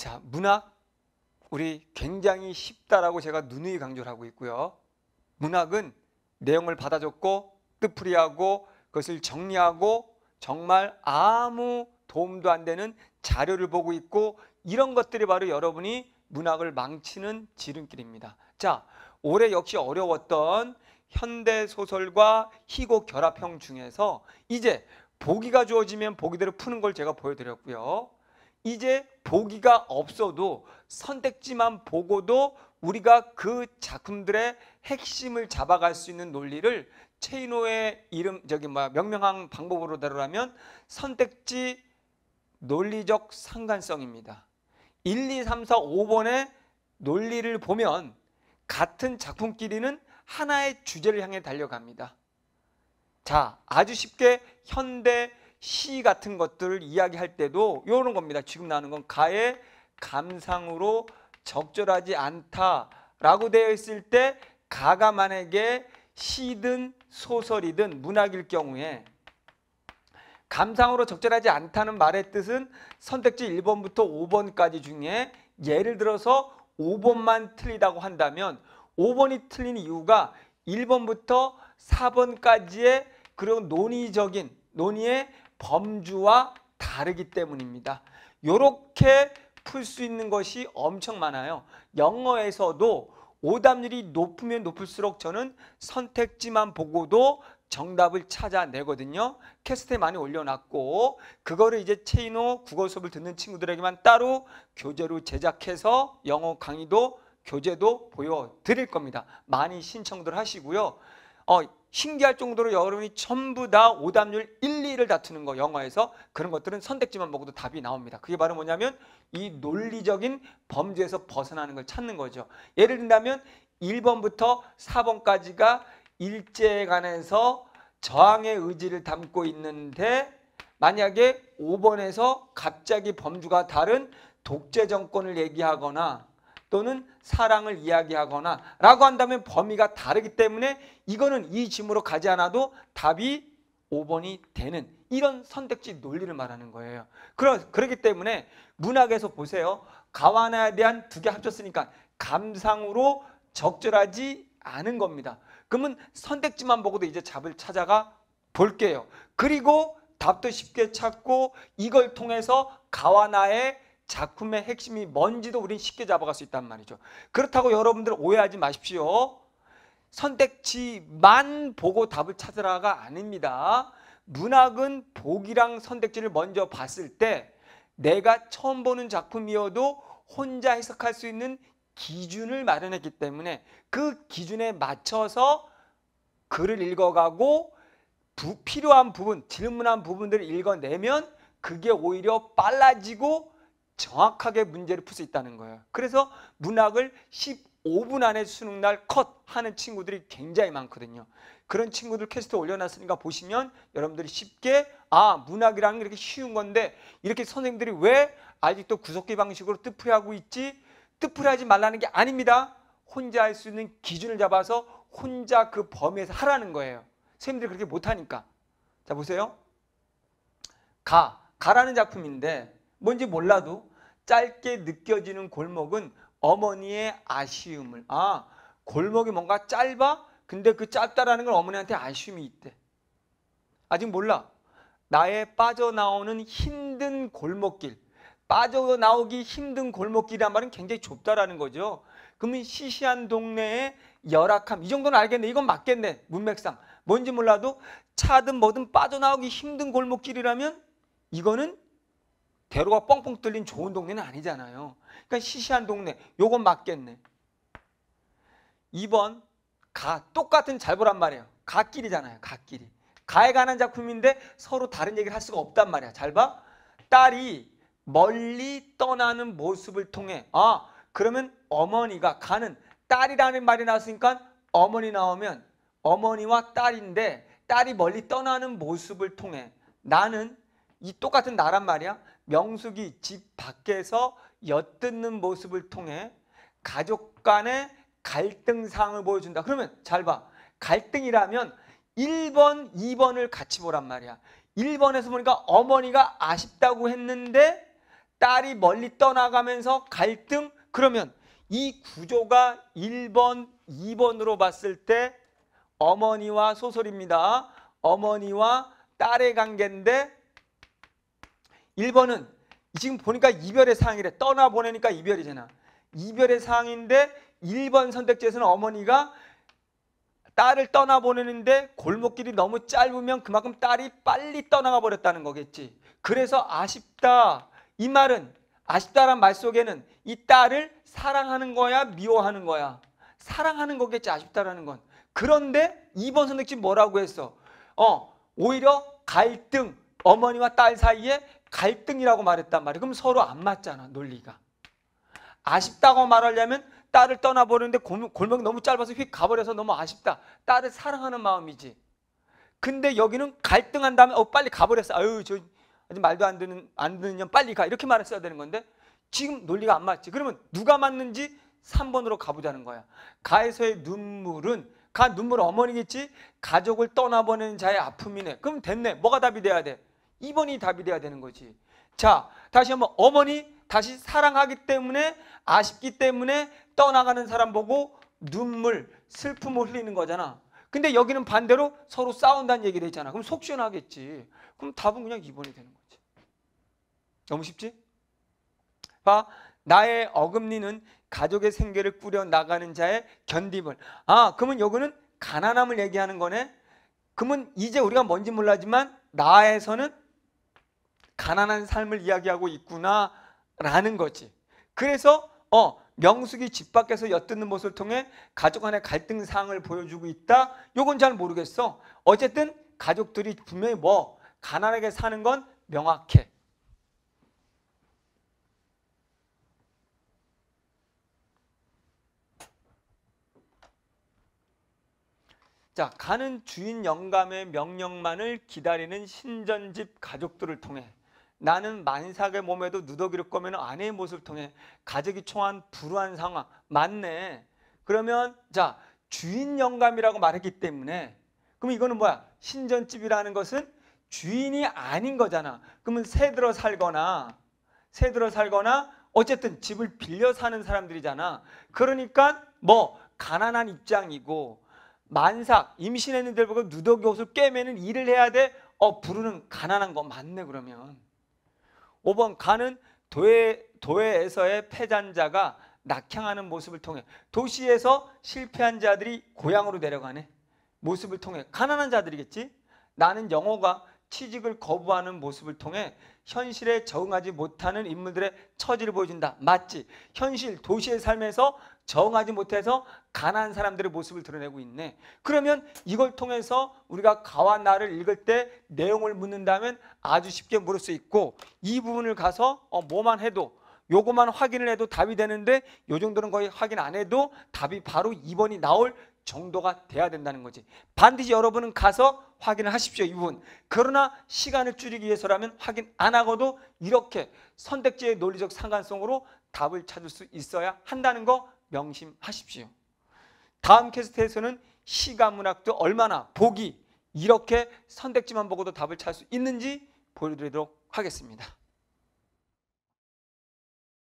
자, 문학 우리 굉장히 쉽다라고 제가 누누이 강조를 하고 있고요. 문학은 내용을 받아줬고 뜻풀이하고 그것을 정리하고 정말 아무 도움도 안 되는 자료를 보고 있고 이런 것들이 바로 여러분이 문학을 망치는 지름길입니다. 자, 올해 역시 어려웠던 현대 소설과 희곡 결합형 중에서 이제 보기가 주어지면 보기대로 푸는 걸 제가 보여드렸고요. 이제 보기가 없어도 선택지만 보고도 우리가 그 작품들의 핵심을 잡아갈 수 있는 논리를 체인호의 이름 저기 뭐 명명한 방법으로 다루라면 선택지 논리적 상관성입니다. 1, 2, 3, 4, 5번의 논리를 보면 같은 작품끼리는 하나의 주제를 향해 달려갑니다. 자, 아주 쉽게 현대 시 같은 것들을 이야기할 때도 이런 겁니다. 지금 나는 건 가의 감상으로 적절하지 않다라고 되어 있을 때 가가 만약에 시든 소설이든 문학일 경우에 감상으로 적절하지 않다는 말의 뜻은 선택지 1번부터 5번까지 중에 예를 들어서 5번만 틀리다고 한다면 5번이 틀린 이유가 1번부터 4번까지의 그런 논의적인 논의의 범주와 다르기 때문입니다. 이렇게 풀 수 있는 것이 엄청 많아요. 영어에서도 오답률이 높으면 높을수록 저는 선택지만 보고도 정답을 찾아내거든요. 캐스트에 많이 올려놨고 그거를 이제 체인호 국어 수업을 듣는 친구들에게만 따로 교재로 제작해서 영어 강의도 교재도 보여드릴 겁니다. 많이 신청들 하시고요. 어, 신기할 정도로 여러분이 전부 다 오답률 1, 2를 다투는 거 영화에서 그런 것들은 선택지만 먹어도 답이 나옵니다. 그게 바로 뭐냐면 이 논리적인 범죄에서 벗어나는 걸 찾는 거죠. 예를 든다면 1번부터 4번까지가 일제에 관해서 저항의 의지를 담고 있는데 만약에 5번에서 갑자기 범주가 다른 독재 정권을 얘기하거나 또는 사랑을 이야기하거나 라고 한다면 범위가 다르기 때문에 이거는 이 짐으로 가지 않아도 답이 5번이 되는 이런 선택지 논리를 말하는 거예요. 그러, 그렇기 때문에 문학에서 보세요. 가와나에 대한 두 개 합쳤으니까 감상으로 적절하지 않은 겁니다. 그러면 선택지만 보고도 이제 잡을 찾아가 볼게요. 그리고 답도 쉽게 찾고 이걸 통해서 가와나의 작품의 핵심이 뭔지도 우린 쉽게 잡아갈 수 있단 말이죠. 그렇다고 여러분들 오해하지 마십시오. 선택지만 보고 답을 찾으라가 아닙니다. 문학은 보기랑 선택지를 먼저 봤을 때 내가 처음 보는 작품이어도 혼자 해석할 수 있는 기준을 마련했기 때문에 그 기준에 맞춰서 글을 읽어가고 부, 필요한 부분, 질문한 부분들을 읽어내면 그게 오히려 빨라지고 정확하게 문제를 풀 수 있다는 거예요. 그래서 문학을 15분 안에 수능날 컷 하는 친구들이 굉장히 많거든요. 그런 친구들 캐스트 올려놨으니까 보시면 여러분들이 쉽게 아 문학이라는 게 이렇게 쉬운 건데 이렇게 선생님들이 왜 아직도 구석기 방식으로 뜻풀이하고 있지? 뜻풀이하지 말라는 게 아닙니다. 혼자 할 수 있는 기준을 잡아서 혼자 그 범위에서 하라는 거예요. 선생님들이 그렇게 못하니까. 자 보세요. 가. 가라는 작품인데 뭔지 몰라도 짧게 느껴지는 골목은 어머니의 아쉬움을 아 골목이 뭔가 짧아? 근데 그 짧다라는 걸 어머니한테 아쉬움이 있대. 아직 몰라. 나의 빠져나오는 힘든 골목길. 빠져나오기 힘든 골목길이란 말은 굉장히 좁다라는 거죠. 그러면 시시한 동네의 열악함. 이 정도는 알겠네. 이건 맞겠네. 문맥상. 뭔지 몰라도 차든 뭐든 빠져나오기 힘든 골목길이라면 이거는 대로가 뻥뻥 뚫린 좋은 동네는 아니잖아요. 그러니까 시시한 동네. 요건 맞겠네. 2번 가 똑같은 잘보란 말이에요. 가끼리잖아요. 가끼리. 가에 관한 작품인데 서로 다른 얘기를 할 수가 없단 말이야. 잘 봐. 딸이 멀리 떠나는 모습을 통해 아 그러면 어머니가 가는 딸이라는 말이 나왔으니까 어머니 나오면 어머니와 딸인데 딸이 멀리 떠나는 모습을 통해 나는 이 똑같은 나란 말이야. 명숙이 집 밖에서 엿듣는 모습을 통해 가족 간의 갈등 상황을 보여준다. 그러면 잘 봐. 갈등이라면 1번, 2번을 같이 보란 말이야. 1번에서 보니까 어머니가 아쉽다고 했는데 딸이 멀리 떠나가면서 갈등? 그러면 이 구조가 1번, 2번으로 봤을 때 어머니와 소설입니다. 어머니와 딸의 관계인데 1번은 지금 보니까 이별의 사항이래. 떠나보내니까 이별이잖아. 이별의 사항인데 1번 선택지에서는 어머니가 딸을 떠나보내는데 골목길이 너무 짧으면 그만큼 딸이 빨리 떠나가 버렸다는 거겠지. 그래서 아쉽다. 이 말은 아쉽다란 말 속에는 이 딸을 사랑하는 거야 미워하는 거야. 사랑하는 거겠지 아쉽다라는 건. 그런데 2번 선택지 뭐라고 했어? 어 오히려 갈등 어머니와 딸 사이에 갈등이라고 말했단 말이에요. 그럼 서로 안 맞잖아, 논리가. 아쉽다고 말하려면 딸을 떠나버리는데 골목이 너무 짧아서 휙 가버려서 너무 아쉽다. 딸을 사랑하는 마음이지. 근데 여기는 갈등한 다면어 빨리 가버렸어. 아유 저 아직 말도 안 되는 안 되는 년 빨리 가 이렇게 말을써야 되는 건데 지금 논리가 안 맞지. 그러면 누가 맞는지 3번으로 가보자는 거야. 가에서의 눈물은 가 눈물 은 어머니겠지. 가족을 떠나보내는 자의 아픔이네. 그럼 됐네. 뭐가 답이 돼야 돼? 이번이 답이 돼야 되는 거지. 자, 다시 한번 어머니 다시 사랑하기 때문에 아쉽기 때문에 떠나가는 사람 보고 눈물, 슬픔을 흘리는 거잖아. 근데 여기는 반대로 서로 싸운다는 얘기가 있잖아. 그럼 속 시원하겠지. 그럼 답은 그냥 2번이 되는 거지. 너무 쉽지? 봐. 나의 어금니는 가족의 생계를 꾸려 나가는 자의 견딤을. 아, 그러면 여기는 가난함을 얘기하는 거네. 그러면 이제 우리가 뭔지 몰라지만 나에서는 가난한 삶을 이야기하고 있구나라는 거지. 그래서 어 명숙이 집 밖에서 엿듣는 모습을 통해 가족 간의 갈등 사항을 보여주고 있다. 요건 잘 모르겠어. 어쨌든 가족들이 분명히 뭐 가난하게 사는 건 명확해. 자, 가는 주인 영감의 명령만을 기다리는 신전집 가족들을 통해 나는 만삭의 몸에도 누더기를 꺼면 아내의 모습을 통해 가족이 총한 불우한 상황 맞네. 그러면 자 주인 영감이라고 말했기 때문에 그럼 이거는 뭐야? 신전집이라는 것은 주인이 아닌 거잖아. 그러면 새 들어 살거나 새 들어 살거나 어쨌든 집을 빌려 사는 사람들이잖아. 그러니까 뭐 가난한 입장이고 만삭 임신했는데 보고 누더기 옷을 꿰매는 일을 해야 돼. 어 부르는 가난한 거 맞네 그러면. 5번 가는 도에 도회에서의 패잔자가 낙향하는 모습을 통해 도시에서 실패한 자들이 고향으로 내려가네 모습을 통해 가난한 자들이겠지 나는 영어가 취직을 거부하는 모습을 통해 현실에 적응하지 못하는 인물들의 처지를 보여준다. 맞지? 현실, 도시의 삶에서 정하지 못해서 가난한 사람들의 모습을 드러내고 있네. 그러면 이걸 통해서 우리가 가와 나를 읽을 때 내용을 묻는다면 아주 쉽게 물을 수 있고 이 부분을 가서 어, 뭐만 해도 요거만 확인을 해도 답이 되는데 요 정도는 거의 확인 안 해도 답이 바로 2번이 나올 정도가 돼야 된다는 거지. 반드시 여러분은 가서 확인을 하십시오. 이 부분. 그러나 시간을 줄이기 위해서라면 확인 안 하고도 이렇게 선택지의 논리적 상관성으로 답을 찾을 수 있어야 한다는 거 명심하십시오. 다음 캐스트에서는 시가문학도 얼마나 보기 이렇게 선택지만 보고도 답을 찾을 수 있는지 보여드리도록 하겠습니다.